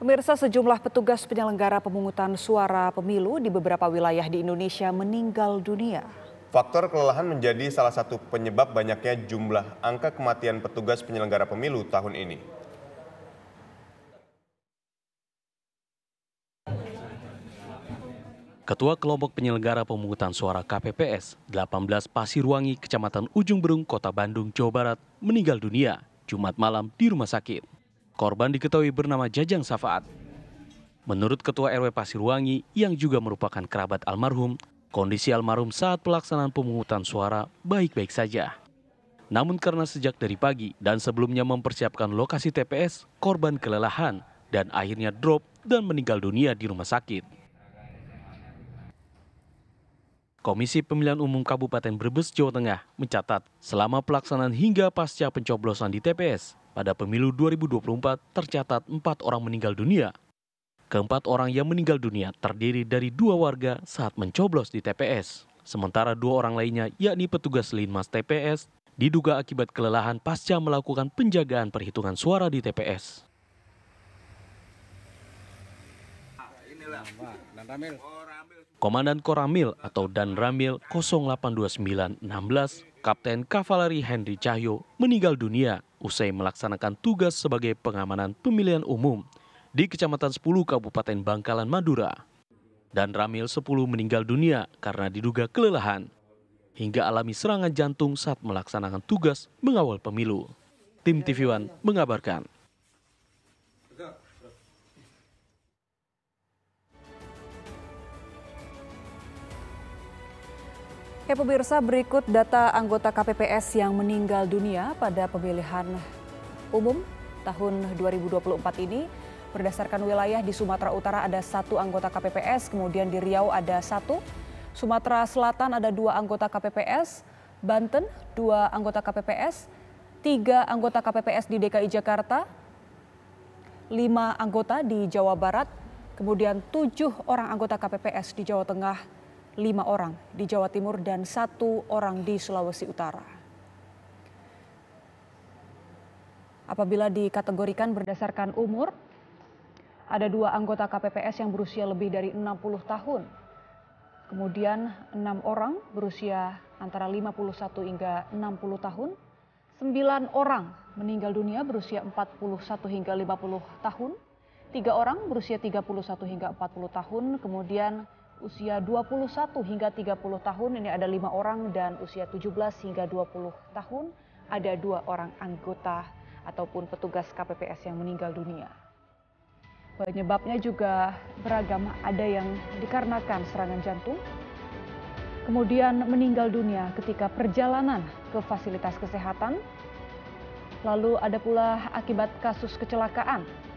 Pemirsa sejumlah petugas penyelenggara pemungutan suara pemilu di beberapa wilayah di Indonesia meninggal dunia. Faktor kelelahan menjadi salah satu penyebab banyaknya jumlah angka kematian petugas penyelenggara pemilu tahun ini. Ketua Kelompok Penyelenggara Pemungutan Suara KPPS 18 Pasirwangi, Kecamatan Ujung Berung, Kota Bandung, Jawa Barat meninggal dunia Jumat malam di rumah sakit. Korban diketahui bernama Jajang Safaat. Menurut Ketua RW Pasirwangi yang juga merupakan kerabat almarhum, kondisi almarhum saat pelaksanaan pemungutan suara baik-baik saja. Namun karena sejak dari pagi dan sebelumnya mempersiapkan lokasi TPS, korban kelelahan dan akhirnya drop dan meninggal dunia di rumah sakit. Komisi Pemilihan Umum Kabupaten Brebes, Jawa Tengah mencatat selama pelaksanaan hingga pasca pencoblosan di TPS, pada pemilu 2024 tercatat empat orang meninggal dunia. Keempat orang yang meninggal dunia terdiri dari dua warga saat mencoblos di TPS. Sementara dua orang lainnya yakni petugas Linmas TPS diduga akibat kelelahan pasca melakukan penjagaan perhitungan suara di TPS. Komandan Koramil atau Dan Ramil 082916 Kapten Kavaleri Henry Cahyo meninggal dunia usai melaksanakan tugas sebagai pengamanan pemilihan umum di Kecamatan 10 Kabupaten Bangkalan, Madura. Dan Ramil 10 meninggal dunia karena diduga kelelahan hingga alami serangan jantung saat melaksanakan tugas mengawal pemilu. Tim TV One mengabarkan. Ya pemirsa berikut data anggota KPPS yang meninggal dunia pada pemilihan umum tahun 2024 ini. Berdasarkan wilayah di Sumatera Utara ada satu anggota KPPS, kemudian di Riau ada satu, Sumatera Selatan ada dua anggota KPPS, Banten dua anggota KPPS, tiga anggota KPPS di DKI Jakarta, lima anggota di Jawa Barat, kemudian tujuh orang anggota KPPS di Jawa Tengah, lima orang di Jawa Timur dan satu orang di Sulawesi Utara. Apabila dikategorikan berdasarkan umur, ada dua anggota KPPS yang berusia lebih dari 60 tahun. Kemudian enam orang berusia antara 51 hingga 60 tahun. Sembilan orang meninggal dunia berusia 41 hingga 50 tahun. Tiga orang berusia 31 hingga 40 tahun. Kemudian usia 21 hingga 30 tahun ini ada lima orang dan usia 17 hingga 20 tahun ada dua orang anggota ataupun petugas KPPS yang meninggal dunia. Penyebabnya juga beragam, ada yang dikarenakan serangan jantung, kemudian meninggal dunia ketika perjalanan ke fasilitas kesehatan, lalu ada pula akibat kasus kecelakaan